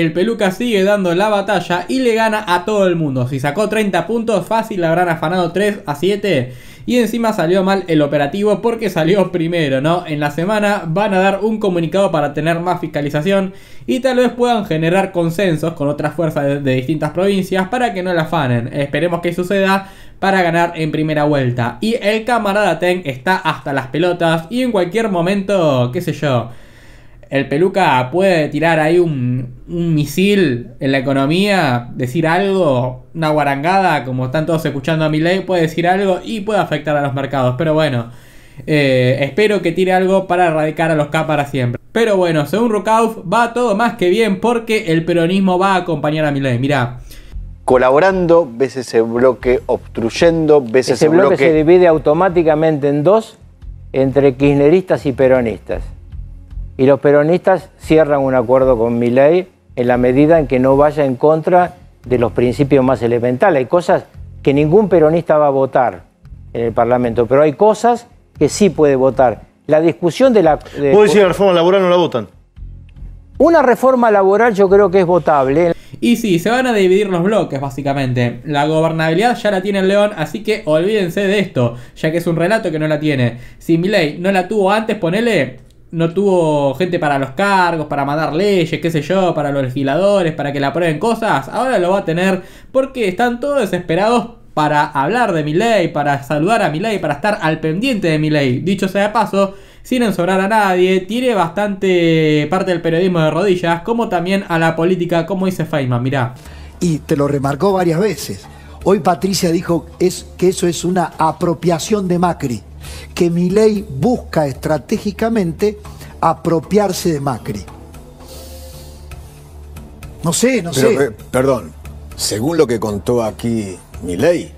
el Peluca sigue dando la batalla y le gana a todo el mundo. Si sacó 30 puntos, fácil le habrán afanado 3 a 7. Y encima salió mal el operativo porque salió primero, ¿no? En la semana van a dar un comunicado para tener más fiscalización y tal vez puedan generar consensos con otras fuerzas de, distintas provincias para que no la afanen. Esperemos que suceda para ganar en primera vuelta. Y el camarada Ten está hasta las pelotas y en cualquier momento, qué sé yo el peluca puede tirar ahí un, misil en la economía, decir algo, una guarangada, como están todos escuchando a mi puede decir algo y puede afectar a los mercados. Pero bueno, eh, espero que tire algo para erradicar a los K para siempre. Pero bueno, según Rukauf, va todo más que bien porque el peronismo va a acompañar a mi ley. Mirá colaborando, veces ese bloque obstruyendo, veces ese, bloque. Ese bloque se divide automáticamente en dos, entre kirchneristas y peronistas. Y los peronistas cierran un acuerdo con Milei en la medida en que no vaya en contra de los principios más elementales. Hay cosas que ningún peronista va a votar en el Parlamento, pero hay cosas que sí puede votar. La discusión de la... ¿Puede decir la reforma laboral no la votan? Una reforma laboral yo creo que es votable. Y sí, se van a dividir los bloques básicamente. La gobernabilidad ya la tiene el León, así que olvídense de esto, ya que es un relato que no la tiene. Si Milei no la tuvo antes, ponele, no tuvo gente para los cargos, para mandar leyes, qué sé yo, para los legisladores, para que la aprueben cosas, ahora lo va a tener porque están todos desesperados para hablar de mi ley, para saludar a mi ley, para estar al pendiente de mi ley. Dicho sea de paso, sin ensobrar a nadie, tiene bastante parte del periodismo de rodillas, como también a la política, como dice Feynman, mirá. Y te lo remarcó varias veces. Hoy Patricia dijo es, que eso es una apropiación de Macri que Milei busca estratégicamente apropiarse de Macri. No sé, no sé. Eh, perdón, según lo que contó aquí Milei,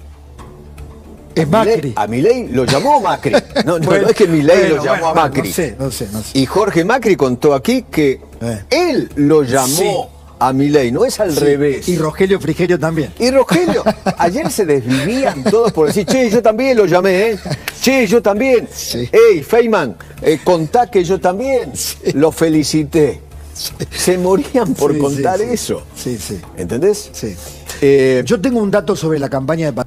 es a Macri. a Milei lo llamó Macri. No, no, es que Milei lo llamó a Macri. No sé, no sé, Y Jorge Macri contó aquí que eh. él lo llamó a ley, no es al revés. Y Rogelio Frigerio también. Y Rogelio, ayer se desvivían todos por decir, che, yo también lo llamé, ¿eh? Che, yo también. hey Ey, Feynman, eh, contá que yo también lo felicité. Se morían por contar eso. Sí, sí. ¿Entendés? Sí. Eh, yo tengo un dato sobre la campaña de...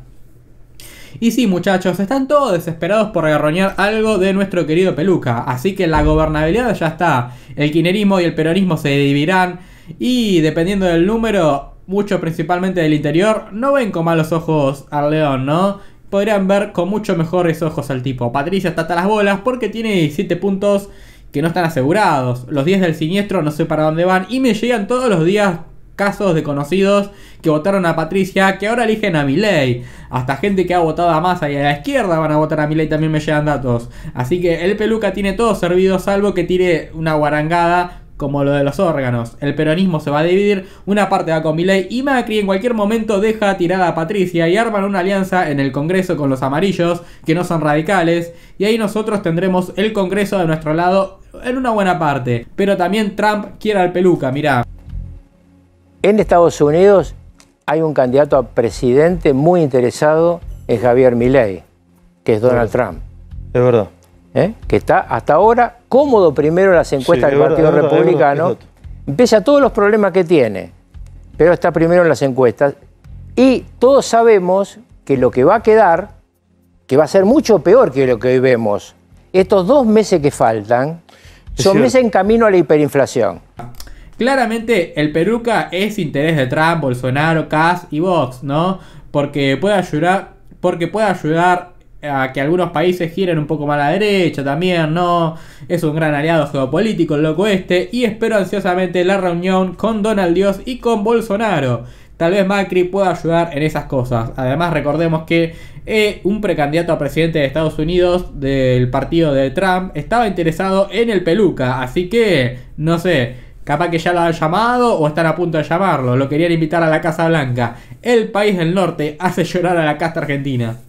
Y sí, muchachos, están todos desesperados por agarroñar algo de nuestro querido Peluca. Así que la gobernabilidad ya está. El kinerismo y el peronismo se dividirán y dependiendo del número, mucho principalmente del interior, no ven con malos ojos al león, ¿no? Podrían ver con mucho mejores ojos al tipo. Patricia está hasta las bolas porque tiene 7 puntos que no están asegurados. Los 10 del siniestro no sé para dónde van. Y me llegan todos los días casos de conocidos que votaron a Patricia, que ahora eligen a Milei. Hasta gente que ha votado a Massa y a la izquierda van a votar a Milei también me llegan datos. Así que el peluca tiene todo servido, salvo que tire una guarangada como lo de los órganos. El peronismo se va a dividir, una parte va con Milei y Macri en cualquier momento deja tirada a Patricia y arman una alianza en el Congreso con los amarillos, que no son radicales, y ahí nosotros tendremos el Congreso de nuestro lado en una buena parte. Pero también Trump quiere al peluca, mirá. En Estados Unidos hay un candidato a presidente muy interesado es Javier Milei, que es Donald Trump. Es verdad. ¿eh? que está hasta ahora cómodo primero en las encuestas del Partido Republicano, Empieza a todos los problemas que tiene, pero está primero en las encuestas. Y todos sabemos que lo que va a quedar, que va a ser mucho peor que lo que hoy vemos, estos dos meses que faltan, son meses en camino a la hiperinflación. Claramente el peruca es interés de Trump, Bolsonaro, Kass y Vox, ¿no? Porque puede ayudar, porque puede ayudar a que algunos países giren un poco más a la derecha también, ¿no? Es un gran aliado geopolítico el loco este y espero ansiosamente la reunión con Donald Dios y con Bolsonaro. Tal vez Macri pueda ayudar en esas cosas. Además recordemos que eh, un precandidato a presidente de Estados Unidos del partido de Trump estaba interesado en el peluca, así que no sé. Capaz que ya lo han llamado o están a punto de llamarlo. Lo querían invitar a la Casa Blanca. El país del norte hace llorar a la casta argentina.